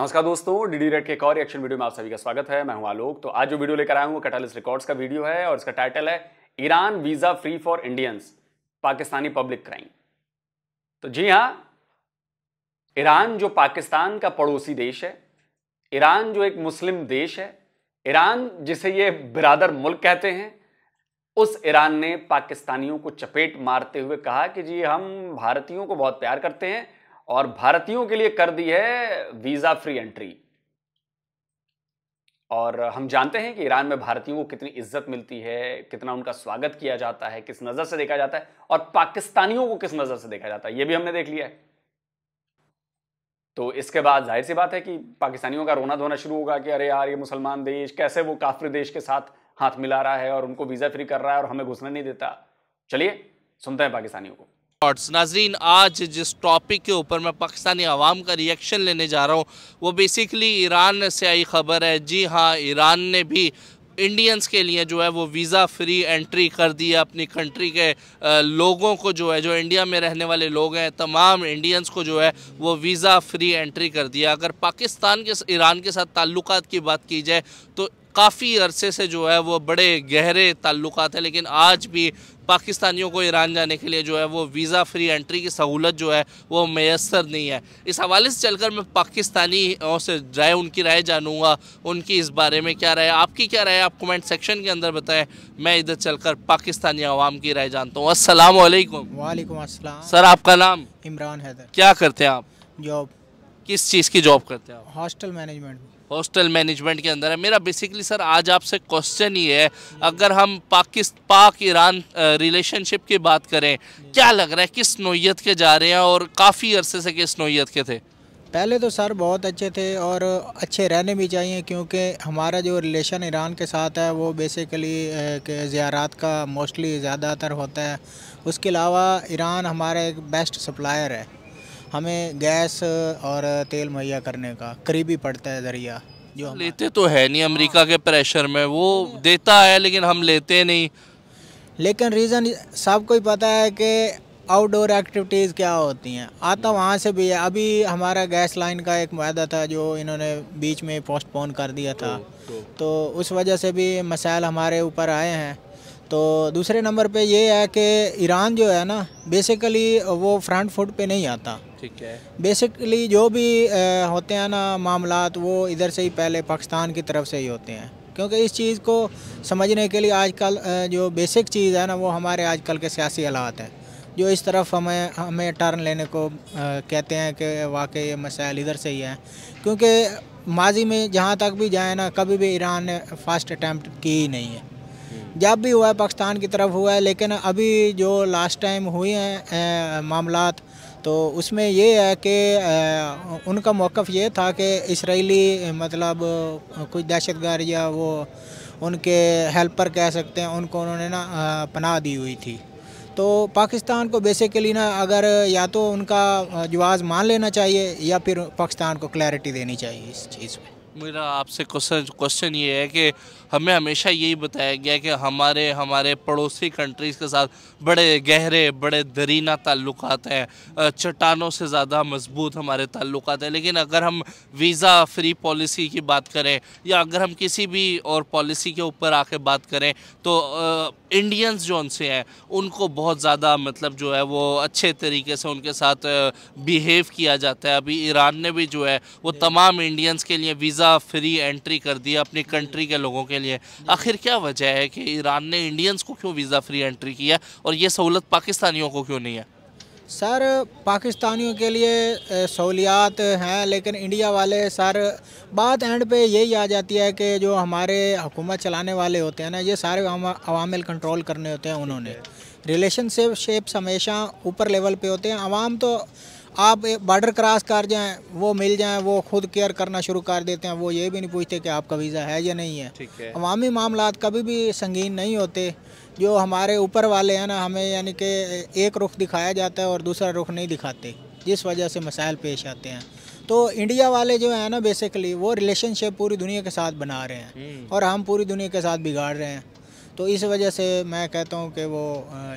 नमस्कार दोस्तों DD red के एक और रिएक्शन वीडियो में आप सभी का स्वागत है मैं हूं आलोक तो आज जो वीडियो लेकर आया हूं वो कटालिस रिकॉर्ड्स का वीडियो है और इसका टाइटल है Iran visa free for Indians Pakistani public crime तो जी हाँ ईरान जो पाकिस्तान का पड़ोसी देश है ईरान जो एक मुस्लिम देश है ईरान जिसे ये बिरादर मुल्क कहते हैं उस ईरान ने पाकिस्तानियों को चपेट मारते हुए कहा कि जी हम भारतीयों को बहुत प्यार करते हैं और भारतीयों के लिए कर दी है वीजा फ्री एंट्री और हम जानते हैं कि ईरान में भारतीयों को कितनी इज्जत मिलती है कितना उनका स्वागत किया जाता है किस नज़र से देखा जाता है और पाकिस्तानियों को किस नज़र से देखा जाता है यह भी हमने देख लिया है तो इसके बाद जाहिर सी बात है कि पाकिस्तानियों का रोना धोना शुरू होगा कि अरे यार ये मुसलमान देश कैसे वो काफिर देश के साथ हाथ मिला रहा है और उनको वीज़ा फ्री कर रहा है और हमें घुसने नहीं देता चलिए सुनते हैं पाकिस्तानियों को थॉट्स नाजरीन आज जिस टॉपिक के ऊपर मैं पाकिस्तानी आवाम का रिएक्शन लेने जा रहा हूँ वो बेसिकली ईरान से आई खबर है जी हाँ ईरान ने भी इंडियंस के लिए जो है वो वीज़ा फ्री एंट्री कर दी है अपनी कंट्री के लोगों को जो है जो इंडिया में रहने वाले लोग हैं तमाम इंडियंस को जो है वो वीज़ा फ्री एंट्री कर दिया अगर पाकिस्तान के ईरान के साथ ताल्लुकात की बात की जाए तो काफ़ी अरसे से जो है वो बड़े गहरे ताल्लुक हैं लेकिन आज भी पाकिस्तानियों को ईरान जाने के लिए जो है वो वीज़ा फ्री एंट्री की सहूलत जो है वो मैसर नहीं है इस हवाले से चलकर मैं पाकिस्तानी से राय उनकी राय जानूंगा उनकी इस बारे में क्या राय आपकी क्या राय आप कमेंट सेक्शन के अंदर बताएं मैं इधर चलकर पाकिस्तानी आवाम की राय जानता हूँ असल वाईक सर आपका नाम इमरान हैदर क्या करते हैं आप जॉब किस चीज़ की जॉब करते हैं आप हॉस्टल मैनेजमेंट हॉस्टल मैनेजमेंट के अंदर है मेरा बेसिकली सर आज आपसे क्वेश्चन ही है अगर हम पाकिस्तान पाक ईरान रिलेशनशिप की बात करें क्या लग रहा है किस नोयत के जा रहे हैं और काफ़ी अरसे से किस नोयत के थे पहले तो सर बहुत अच्छे थे और अच्छे रहने भी चाहिए क्योंकि हमारा जो रिलेशन ईरान के साथ है वो बेसिकली ज़्यारात का मोस्टली ज़्यादातर होता है उसके अलावा ईरान हमारा एक बेस्ट सप्लायर है हमें गैस और तेल मुहैया करने का करीबी पड़ता है जरिया जो लेते तो है नहीं अमेरिका के प्रेशर में वो देता है लेकिन हम लेते नहीं लेकिन रीज़न सबको ही पता है कि आउटडोर एक्टिविटीज़ क्या होती हैं आता वहाँ से भी है अभी हमारा गैस लाइन का एक वायदा था जो इन्होंने बीच में पोस्टपोन कर दिया था तो, तो, तो उस वजह से भी मसाइल हमारे ऊपर आए हैं तो दूसरे नंबर पे ये है कि ईरान जो है ना बेसिकली वो फ्रंट फुट पे नहीं आता ठीक है बेसिकली जो भी होते हैं ना मामला वो इधर से ही पहले पाकिस्तान की तरफ से ही होते हैं क्योंकि इस चीज़ को समझने के लिए आजकल जो बेसिक चीज़ है ना वो हमारे आजकल के सियासी हालात हैं जो इस तरफ हमें हमें टर्न लेने को कहते हैं कि वाकई ये मसाइल इधर से ही हैं क्योंकि माजी में जहाँ तक भी जाए ना कभी भी ईरान ने फर्स्ट अटैम्प्ट की ही नहीं है जब भी हुआ है पाकिस्तान की तरफ हुआ है लेकिन अभी जो लास्ट टाइम हुए हैं मामला तो उसमें ये है कि उनका मौक़ ये था कि इसराइली मतलब कुछ दहशतगर्द या वो उनके हेल्पर कह सकते हैं उनको उन्होंने ना पनाह दी हुई थी तो पाकिस्तान को बेसिकली ना अगर या तो उनका जवाज़ मान लेना चाहिए या फिर पाकिस्तान को क्लैरिटी देनी चाहिए इस चीज़ में मेरा आपसे क्वेश्चन क्वेश्चन ये है कि हमें हमेशा यही बताया गया कि हमारे हमारे पड़ोसी कंट्रीज़ के साथ बड़े गहरे बड़े दरीना ताल्लुक हैं चट्टानों से ज़्यादा मजबूत हमारे ताल्लुक हैं लेकिन अगर हम वीज़ा फ्री पॉलिसी की बात करें या अगर हम किसी भी और पॉलिसी के ऊपर आके बात करें तो इंडियंस जो उनसे हैं उनको बहुत ज़्यादा मतलब जो है वो अच्छे तरीके से उनके साथ बिहेव किया जाता है अभी ईरान ने भी जो है वो तमाम इंडियंस के लिए वीज़ा वीज़ा फ्री एंट्री कर दिया अपनी कंट्री के लोगों के लिए आखिर क्या वजह है कि ईरान ने इंडियंस को क्यों वीज़ा फ्री एंट्री किया और ये सहूलत पाकिस्तानियों को क्यों नहीं है सर पाकिस्तानियों के लिए सहूलियात हैं लेकिन इंडिया वाले सर बात एंड पे यही आ जाती है कि जो हमारे हुकूमत चलाने वाले होते हैं ना ये सारे अवामिल कंट्रोल करने होते हैं उन्होंने रिलेशनशिप शेप्स हमेशा ऊपर लेवल पे होते हैं आवाम तो आप बॉर्डर क्रॉस कर जाएं वो मिल जाएं वो खुद केयर करना शुरू कर देते हैं वो ये भी नहीं पूछते कि आपका वीज़ा है या नहीं है, अवामी मामला कभी भी संगीन नहीं होते जो हमारे ऊपर वाले हैं ना हमें यानी कि एक रुख दिखाया जाता है और दूसरा रुख नहीं दिखाते जिस वजह से मसाइल पेश आते हैं तो इंडिया वाले जो है ना बेसिकली वो रिलेशनशिप पूरी दुनिया के साथ बना रहे हैं हम्म। और हम पूरी दुनिया के साथ बिगाड़ रहे हैं तो इस वजह से मैं कहता हूँ कि वो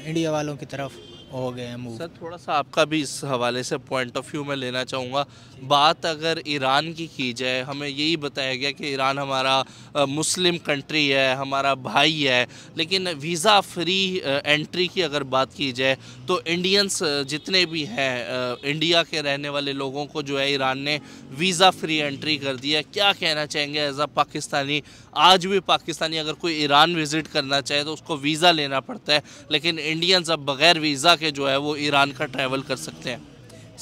इंडिया वालों की तरफ हो गए हैं मूव सर थोड़ा सा आपका भी इस हवाले से पॉइंट ऑफ व्यू मैं लेना चाहूँगा बात अगर ईरान की की जाए हमें यही बताया गया कि ईरान हमारा मुस्लिम कंट्री है हमारा भाई है लेकिन वीज़ा फ्री एंट्री की अगर बात की जाए तो इंडियंस जितने भी हैं इंडिया के रहने वाले लोगों को जो है ईरान ने वीज़ा फ्री एंट्री कर दिया क्या कहना चाहेंगे एज अ पाकिस्तानी आज भी पाकिस्तानी अगर कोई ईरान विज़िट करना चाहे तो उसको वीज़ा लेना पड़ता है लेकिन इंडियंस अब बग़ैर वीज़ा के जो है वो ईरान का ट्रैवल कर सकते हैं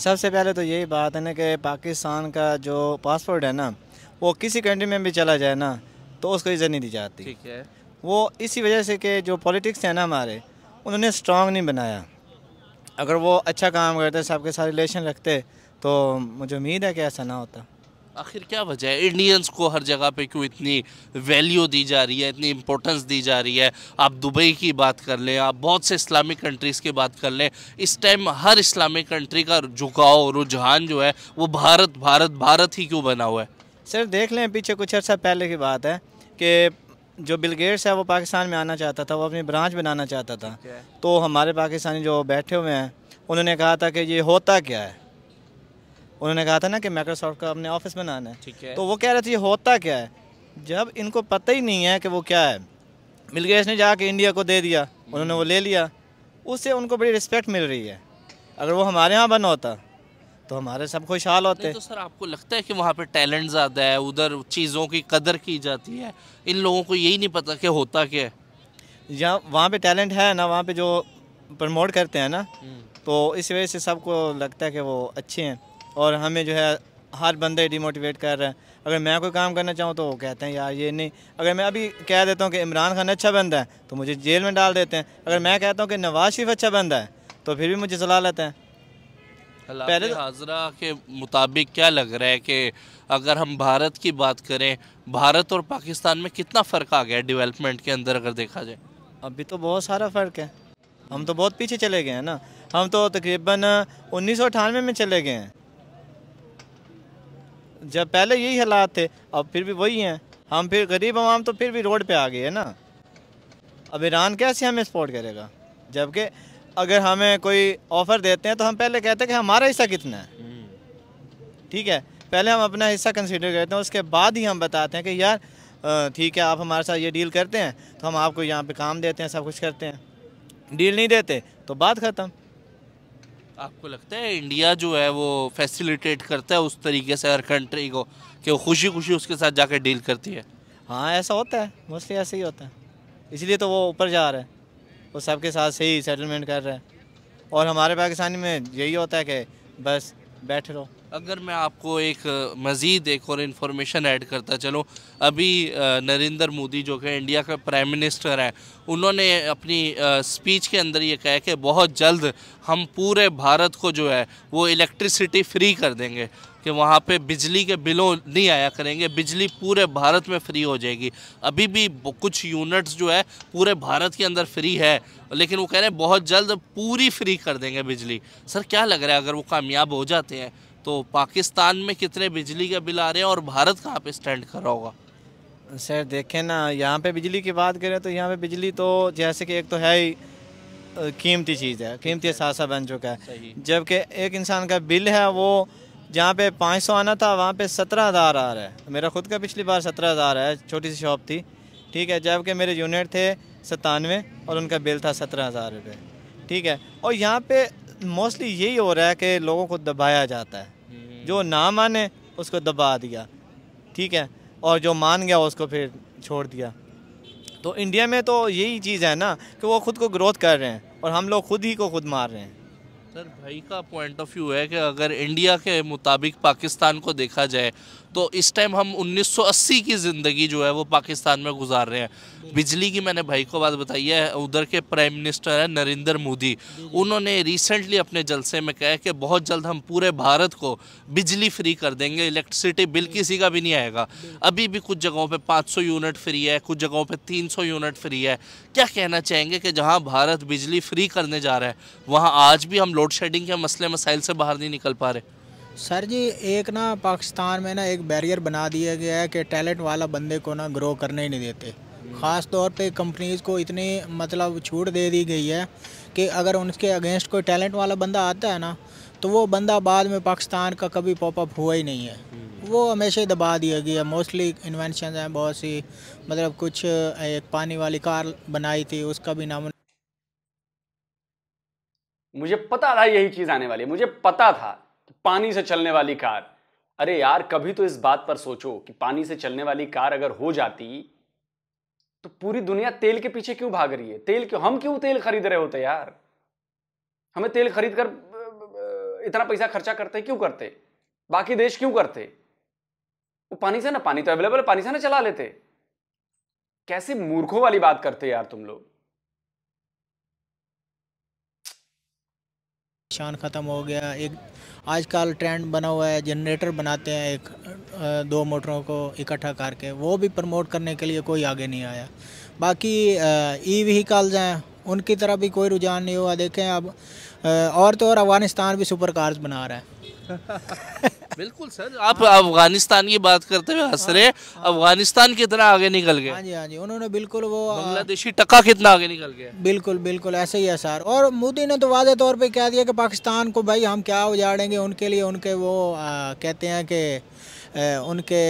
सबसे पहले तो यही बात है ना कि पाकिस्तान का जो पासपोर्ट है ना वो किसी कंट्री में भी चला जाए ना तो उसको इज्जत नहीं दी जाती ठीक है वो इसी वजह से कि जो पॉलिटिक्स है ना हमारे उन्होंने स्ट्रांग नहीं बनाया अगर वो अच्छा काम करते सबके साथ रिलेशन रखते तो मुझे उम्मीद है कि ऐसा ना होता आखिर क्या वजह है इंडियंस को हर जगह पे क्यों इतनी वैल्यू दी जा रही है इतनी इम्पोर्टेंस दी जा रही है आप दुबई की बात कर लें आप बहुत से इस्लामिक कंट्रीज़ की बात कर लें इस टाइम हर इस्लामिक कंट्री का झुकाव रुझान जो है वो भारत भारत भारत ही क्यों बना हुआ है सर देख लें पीछे कुछ अर्सा पहले की बात है कि जो बिलगेट्स है वो पाकिस्तान में आना चाहता था वो अपनी ब्रांच बनाना चाहता था तो हमारे पाकिस्तानी जो बैठे हुए हैं उन्होंने कहा था कि ये होता क्या है उन्होंने कहा था ना कि माइक्रोसॉफ्ट का अपने ऑफिस बनाना है ठीक है तो वो कह रहे थे ये होता क्या है जब इनको पता ही नहीं है कि वो क्या है बिल ने जाके इंडिया को दे दिया उन्होंने वो ले लिया उससे उनको बड़ी रिस्पेक्ट मिल रही है अगर वो हमारे यहाँ बना होता तो हमारे सब खुशहाल होते तो सर आपको लगता है कि वहाँ पे टैलेंट ज़्यादा है उधर चीज़ों की कदर की जाती है इन लोगों को यही नहीं पता कि होता क्या है या वहाँ पे टैलेंट है ना वहाँ पे जो प्रमोट करते हैं ना हम्म। तो इस वजह से सबको लगता है कि वो अच्छे हैं और हमें जो है हर बंदे डिमोटिवेट कर रहे हैं अगर मैं कोई काम करना चाहूँ तो वो कहते हैं यार ये नहीं अगर मैं अभी कह देता हूँ कि इमरान खान अच्छा बंदा है तो मुझे जेल में डाल देते हैं अगर मैं कहता हूँ कि नवाज शरीफ अच्छा बंदा है तो फिर भी मुझे सलाह लेते हैं पहले तो- हाजरा के मुताबिक क्या लग रहा है कि अगर हम भारत की बात करें भारत और पाकिस्तान में कितना फ़र्क आ गया है के अंदर अगर देखा जाए अभी तो बहुत सारा फ़र्क है हम तो बहुत पीछे चले गए हैं ना हम तो तकरीबन उन्नीस में चले गए हैं जब पहले यही हालात थे अब फिर भी वही हैं हम फिर गरीब आवाम तो फिर भी रोड पे आ गए है ना अब ईरान कैसे हमें सपोर्ट करेगा जबकि अगर हमें कोई ऑफ़र देते हैं तो हम पहले कहते हैं कि हमारा हिस्सा कितना है ठीक है पहले हम अपना हिस्सा कंसिडर करते हैं उसके बाद ही हम बताते हैं कि यार ठीक है आप हमारे साथ ये डील करते हैं तो हम आपको यहाँ पर काम देते हैं सब कुछ करते हैं डील नहीं देते तो बात ख़त्म आपको लगता है इंडिया जो है वो फैसिलिटेट करता है उस तरीके से हर कंट्री को कि वो खुशी खुशी उसके साथ जाकर डील करती है हाँ ऐसा होता है मोस्टली ऐसे ही होता है इसलिए तो वो ऊपर जा रहे हैं वो सबके साथ सही सेटलमेंट कर रहे हैं और हमारे पाकिस्तानी में यही होता है कि बस बैठ रहो अगर मैं आपको एक मज़ीद एक और इन्फॉर्मेशन ऐड करता चलूँ अभी नरेंद्र मोदी जो कि इंडिया के प्राइम मिनिस्टर हैं उन्होंने अपनी स्पीच के अंदर ये कहा कि बहुत जल्द हम पूरे भारत को जो है वो इलेक्ट्रिसिटी फ्री कर देंगे कि वहाँ पे बिजली के बिलों नहीं आया करेंगे बिजली पूरे भारत में फ्री हो जाएगी अभी भी कुछ यूनिट्स जो है पूरे भारत के अंदर फ्री है लेकिन वो कह रहे हैं बहुत जल्द पूरी फ्री कर देंगे बिजली सर क्या लग रहा है अगर वो कामयाब हो जाते हैं तो पाकिस्तान में कितने बिजली का बिल आ रहे हैं और भारत कहाँ पे स्टैंड कर रहा होगा सर देखें ना यहाँ पे बिजली की बात करें तो यहाँ पे बिजली तो जैसे कि एक तो है ही कीमती चीज़ है कीमती असासा बन चुका है जबकि एक इंसान का बिल है वो जहाँ पे पाँच सौ आना था वहाँ पे सत्रह हज़ार आ रहा है मेरा खुद का पिछली बार सत्रह हज़ार है छोटी सी शॉप थी ठीक है जबकि मेरे यूनिट थे सतानवे और उनका बिल था सत्रह हज़ार रुपये ठीक है और यहाँ पे मोस्टली यही हो रहा है कि लोगों को दबाया जाता है हम्म। जो ना माने उसको दबा दिया ठीक है और जो मान गया उसको फिर छोड़ दिया तो इंडिया में तो यही चीज़ है ना कि वो खुद को ग्रोथ कर रहे हैं और हम लोग खुद ही को खुद मार रहे हैं सर भाई का पॉइंट ऑफ व्यू है कि अगर इंडिया के मुताबिक पाकिस्तान को देखा जाए तो इस टाइम हम 1980 की ज़िंदगी जो है वो पाकिस्तान में गुजार रहे हैं बिजली की मैंने भाई को बात बताई है उधर के प्राइम मिनिस्टर हैं नरेंद्र मोदी उन्होंने रिसेंटली अपने जलसे में कहा कि बहुत जल्द हम पूरे भारत को बिजली फ्री कर देंगे इलेक्ट्रिसिटी बिल किसी का भी नहीं आएगा अभी भी कुछ जगहों पर पाँच यूनिट फ्री है कुछ जगहों पर तीन यूनिट फ्री है क्या कहना चाहेंगे कि जहाँ भारत बिजली फ्री करने जा रहा है वहाँ आज भी हम लोड शेडिंग के मसले मसाइल से बाहर नहीं निकल पा रहे सर जी एक ना पाकिस्तान में ना एक बैरियर बना दिया गया है कि टैलेंट वाला बंदे को ना ग्रो करने ही नहीं देते ख़ास तौर पे कंपनीज़ को इतनी मतलब छूट दे दी गई है कि अगर उनके अगेंस्ट कोई टैलेंट वाला बंदा आता है ना तो वो बंदा बाद में पाकिस्तान का कभी पॉपअप हुआ ही नहीं है वो हमेशा ही दबा दिया गया मोस्टली इन्वेंशन हैं बहुत सी मतलब कुछ एक पानी वाली कार बनाई थी उसका भी नाम मुझे पता था यही चीज़ आने वाली मुझे पता था पानी से चलने वाली कार अरे यार कभी तो इस बात पर सोचो कि पानी से चलने वाली कार अगर हो जाती तो पूरी दुनिया तेल के पीछे क्यों भाग रही है तेल क्यों हम क्यों तेल खरीद रहे होते यार हमें तेल खरीद कर इतना पैसा खर्चा करते क्यों करते बाकी देश क्यों करते वो पानी से ना पानी तो अवेलेबल है पानी से ना चला लेते कैसे मूर्खों वाली बात करते यार तुम लोग शान खत्म हो गया एक आजकल ट्रेंड बना हुआ है जनरेटर बनाते हैं एक दो मोटरों को इकट्ठा करके वो भी प्रमोट करने के लिए कोई आगे नहीं आया बाकी ई व्हीकल्स हैं उनकी तरफ भी कोई रुझान नहीं हुआ देखें अब और तो और अफगानिस्तान भी सुपर कार्स बना रहा है बिल्कुल सर आप अफगानिस्तान की बात करते हुए हंस रहे हाँ, हाँ। अफगानिस्तान कितना आगे निकल गए हाँ जी हाँ जी उन्होंने बिल्कुल वो बांग्लादेशी टका कितना आगे निकल गया बिल्कुल बिल्कुल ऐसे ही है सर और मोदी ने तो वाजे तौर पे कह दिया कि पाकिस्तान को भाई हम क्या उजाड़ेंगे उनके लिए उनके वो आ, कहते हैं कि उनके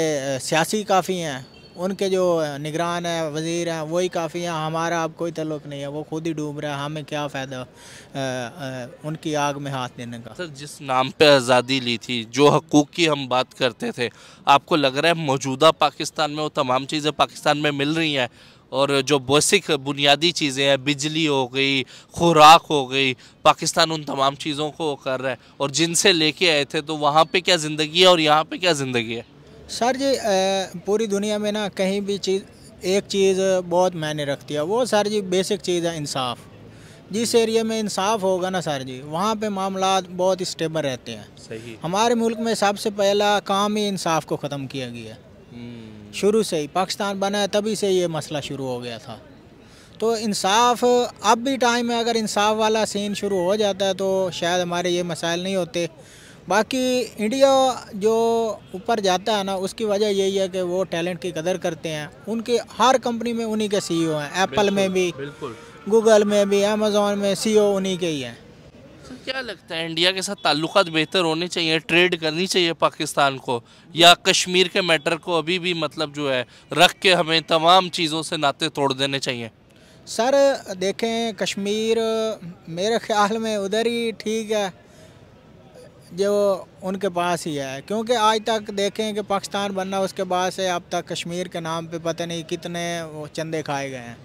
सियासी काफ़ी हैं उनके जो निगरान है वज़ीर हैं वही काफ़ी हैं हमारा अब कोई तल्लक नहीं है वो खुद ही डूब रहा है हमें क्या फ़ायदा उनकी आग में हाथ देने का सर जिस नाम पे आज़ादी ली थी जो हकूक़ की हम बात करते थे आपको लग रहा है मौजूदा पाकिस्तान में वो तमाम चीज़ें पाकिस्तान में मिल रही हैं और जो बेसिक बुनियादी चीज़ें हैं बिजली हो गई खुराक हो गई पाकिस्तान उन तमाम चीज़ों को कर रहा है और जिनसे लेके आए थे तो वहाँ पर क्या ज़िंदगी है और यहाँ पर क्या ज़िंदगी है सर जी पूरी दुनिया में ना कहीं भी चीज़ एक चीज़ बहुत मायने रखती है वो सर जी बेसिक चीज़ है इंसाफ जिस एरिया में इंसाफ होगा ना सर जी वहाँ पे मामला बहुत स्टेबल रहते हैं सही हमारे मुल्क में सबसे पहला काम ही इंसाफ को ख़त्म किया गया हम्म। शुरू से ही पाकिस्तान बना है तभी से ये मसला शुरू हो गया था तो इंसाफ अब भी टाइम है अगर इंसाफ वाला सीन शुरू हो जाता है तो शायद हमारे ये मसाइल नहीं होते बाकी इंडिया जो ऊपर जाता है ना उसकी वजह यही है कि वो टैलेंट की कदर करते हैं उनके हर कंपनी में उन्हीं के सीईओ e हैं एप्पल में भी गूगल में भी अमेजोन में सीईओ e उन्हीं के ही हैं तो क्या लगता है इंडिया के साथ ताल्लुक बेहतर होने चाहिए ट्रेड करनी चाहिए पाकिस्तान को या कश्मीर के मैटर को अभी भी मतलब जो है रख के हमें तमाम चीज़ों से नाते तोड़ देने चाहिए सर देखें कश्मीर मेरे ख्याल में उधर ही ठीक है जो उनके पास ही है क्योंकि आज तक देखें कि पाकिस्तान बनना उसके बाद से अब तक कश्मीर के नाम पे पता नहीं कितने चंदे खाए गए हैं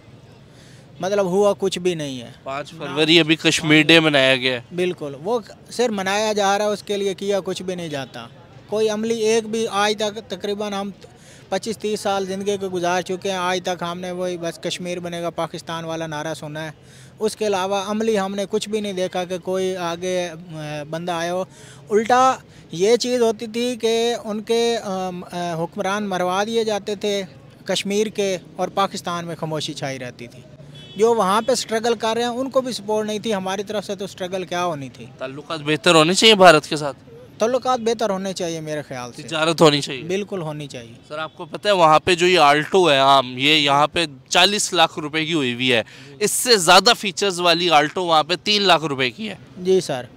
मतलब हुआ कुछ भी नहीं है पाँच फरवरी अभी कश्मीर डे मनाया गया बिल्कुल वो सिर्फ मनाया जा रहा है उसके लिए किया कुछ भी नहीं जाता कोई अमली एक भी आज तक तकरीबन हम पच्चीस तीस साल ज़िंदगी को गुजार चुके हैं आज तक हमने वही बस कश्मीर बनेगा पाकिस्तान वाला नारा सुना है उसके अलावा अमली हमने कुछ भी नहीं देखा कि कोई आगे बंदा आया हो उल्टा ये चीज़ होती थी कि उनके हुक्मरान मरवा दिए जाते थे कश्मीर के और पाकिस्तान में खामोशी छाई रहती थी जो वहाँ पे स्ट्रगल कर रहे हैं उनको भी सपोर्ट नहीं थी हमारी तरफ से तो स्ट्रगल क्या होनी थी ताल्लुक बेहतर होने चाहिए भारत के साथ तल्लक बेहतर होने चाहिए मेरे ख्याल से तजारत होनी चाहिए बिल्कुल होनी चाहिए सर आपको पता है वहाँ पे जो ये आल्टो है आम ये यहाँ पे चालीस लाख रुपए की हुई हुई है इससे ज़्यादा फीचर्स वाली आल्टो वहाँ पे तीन लाख रुपए की है जी सर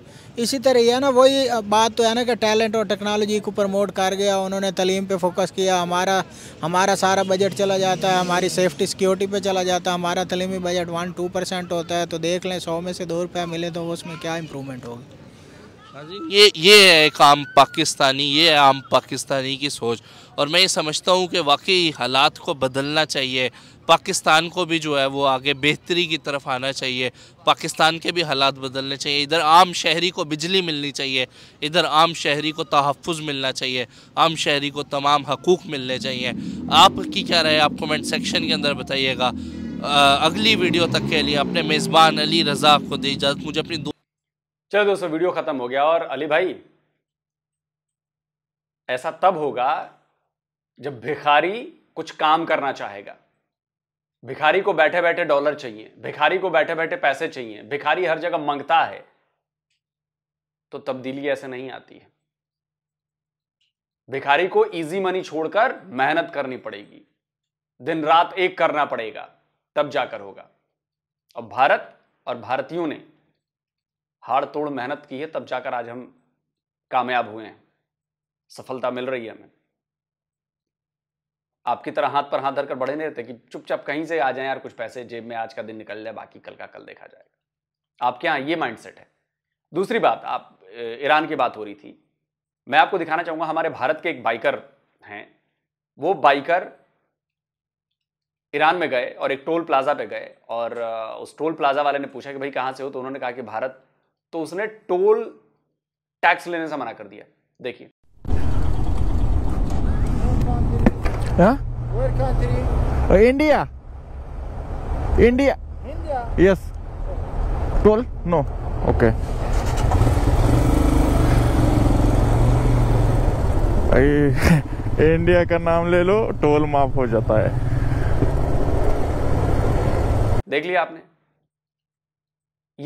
इसी तरह है ना वही बात तो है ना कि टैलेंट और टेक्नोलॉजी को प्रमोट कर गया उन्होंने तलीम पे फोकस किया हमारा हमारा सारा बजट चला जाता है हमारी सेफ्टी सिक्योरिटी पे चला जाता है हमारा तलीमी बजट वन टू परसेंट होता है तो देख लें सौ में से दो रुपया मिले तो उसमें क्या इम्प्रूवमेंट होगी ये ये है एक आम पाकिस्तानी ये है आम पाकिस्तानी की सोच और मैं ये समझता हूँ कि वाकई हालात को बदलना चाहिए पाकिस्तान को भी जो है वो आगे बेहतरी की तरफ आना चाहिए पाकिस्तान के भी हालात बदलने चाहिए इधर आम शहरी को बिजली मिलनी चाहिए इधर आम शहरी को तहफ़ मिलना चाहिए आम शहरी को तमाम हकूक़ मिलने चाहिए आपकी क्या राय आप कमेंट सेक्शन के अंदर बताइएगा अगली वीडियो तक के लिए अपने मेज़बान अली रज़ा को दी इजाज़त मुझे अपनी चलो दोस्तों वीडियो ख़त्म हो गया और अली भाई ऐसा तब होगा जब भिखारी कुछ काम करना चाहेगा भिखारी को बैठे बैठे डॉलर चाहिए भिखारी को बैठे बैठे पैसे चाहिए भिखारी हर जगह मंगता है तो तब्दीली ऐसे नहीं आती है भिखारी को इजी मनी छोड़कर मेहनत करनी पड़ेगी दिन रात एक करना पड़ेगा तब जाकर होगा अब भारत और भारतीयों ने हाड़ तोड़ मेहनत की है तब जाकर आज हम कामयाब हुए हैं सफलता मिल रही है हमें आपकी तरह हाथ पर हाथ धरकर बढ़े नहीं रहते कि चुपचाप कहीं से आ जाए यार कुछ पैसे जेब में आज का दिन निकल जाए बाकी कल का कल देखा जाएगा आपके यहाँ ये माइंडसेट है दूसरी बात आप ईरान की बात हो रही थी मैं आपको दिखाना चाहूंगा हमारे भारत के एक बाइकर हैं वो बाइकर ईरान में गए और एक टोल प्लाजा पे गए और उस टोल प्लाजा वाले ने पूछा कि भाई कहाँ से हो तो उन्होंने कहा कि भारत तो उसने टोल टैक्स लेने से मना कर दिया देखिए India India yes told no okay India का नाम ले लो टोल माफ हो जाता है देख लिया आपने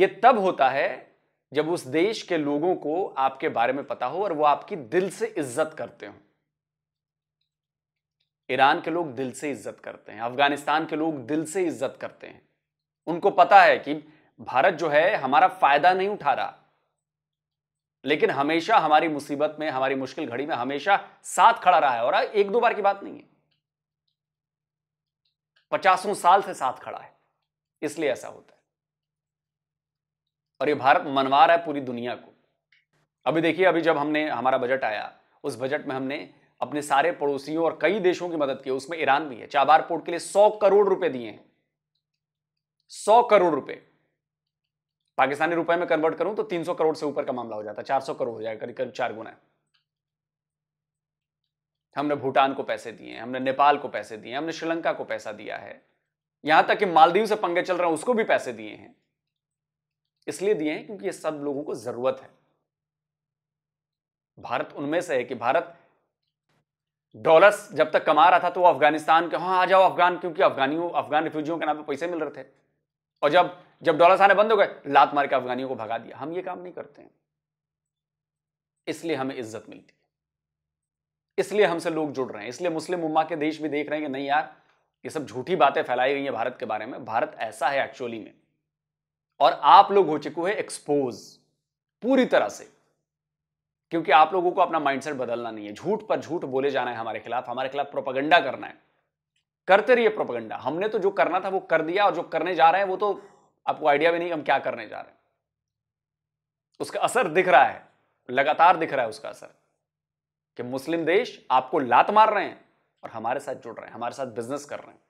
ये तब होता है जब उस देश के लोगों को आपके बारे में पता हो और वो आपकी दिल से इज्जत करते हो ईरान के लोग दिल से इज्जत करते हैं अफगानिस्तान के लोग दिल से इज्जत करते हैं उनको पता है कि भारत जो है हमारा फायदा नहीं उठा रहा लेकिन हमेशा हमारी मुसीबत में हमारी मुश्किल घड़ी में हमेशा साथ खड़ा रहा है और एक दो बार की बात नहीं है पचासों साल से साथ खड़ा है इसलिए ऐसा होता है और ये भारत मनवा रहा है पूरी दुनिया को अभी देखिए अभी जब हमने हमारा बजट आया उस बजट में हमने अपने सारे पड़ोसियों और कई देशों की मदद की उसमें ईरान भी है चाबार पोर्ट के लिए सौ करोड़ रुपए दिए हैं सौ करोड़ रुपए पाकिस्तानी रुपए में कन्वर्ट करूं तो 300 करोड़ से ऊपर का मामला हो जाता है 400 करोड़ हो जाएगा करीब करीब चार गुना हमने भूटान को पैसे दिए हमने नेपाल को पैसे दिए हमने श्रीलंका को पैसा दिया है यहां तक कि मालदीव से पंगे चल रहे हैं उसको भी पैसे दिए हैं इसलिए दिए हैं क्योंकि ये सब लोगों को जरूरत है भारत उनमें से है कि भारत डॉलर्स जब तक कमा रहा था तो वो अफगानिस्तान के हाँ आ जाओ अफगान क्योंकि अफगानियों अफगान रिफ्यूजियों के नाम पर पैसे मिल रहे थे और जब जब डॉलर्स आने बंद हो गए लात मार के अफगानियों को भगा दिया हम ये काम नहीं करते हैं इसलिए हमें इज्जत मिलती है इसलिए हमसे लोग जुड़ रहे हैं इसलिए मुस्लिम उम्मा के देश भी देख रहे हैं कि नहीं यार ये सब झूठी बातें फैलाई गई हैं भारत के बारे में भारत ऐसा है एक्चुअली में और आप लोग हो चुके हैं एक्सपोज पूरी तरह से क्योंकि आप लोगों को अपना माइंडसेट बदलना नहीं है झूठ पर झूठ बोले जाना है हमारे खिलाफ हमारे खिलाफ प्रोपगंडा करना है करते रहिए प्रोपगंडा हमने तो जो करना था वो कर दिया और जो करने जा रहे हैं वो तो आपको आइडिया भी नहीं हम क्या करने जा रहे हैं उसका असर दिख रहा है लगातार दिख रहा है उसका असर कि मुस्लिम देश आपको लात मार रहे हैं और हमारे साथ जुड़ रहे हैं हमारे साथ बिजनेस कर रहे हैं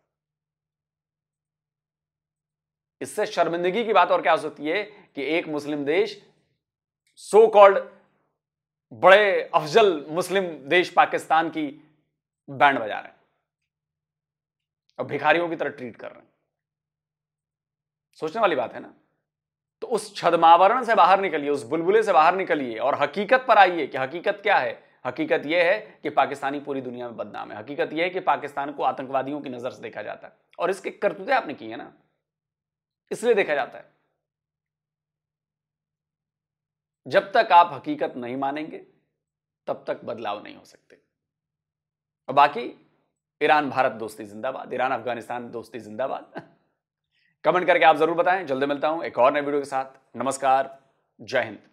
इससे शर्मिंदगी की बात और क्या हो सकती है कि एक मुस्लिम देश सो कॉल्ड बड़े अफजल मुस्लिम देश पाकिस्तान की बैंड बजा रहे हैं और भिखारियों की तरह ट्रीट कर रहे हैं सोचने वाली बात है ना तो उस छदमावरण से बाहर निकलिए उस बुलबुले से बाहर निकलिए और हकीकत पर आइए कि हकीकत क्या है हकीकत यह है कि पाकिस्तानी पूरी दुनिया में बदनाम है हकीकत यह है कि पाकिस्तान को आतंकवादियों की नज़र से देखा जाता है और इसके करतूतें आपने की है ना इसलिए देखा जाता है जब तक आप हकीकत नहीं मानेंगे तब तक बदलाव नहीं हो सकते और बाकी ईरान भारत दोस्ती जिंदाबाद ईरान अफगानिस्तान दोस्ती जिंदाबाद कमेंट करके आप जरूर बताएं जल्दी मिलता हूं एक और नए वीडियो के साथ नमस्कार जय हिंद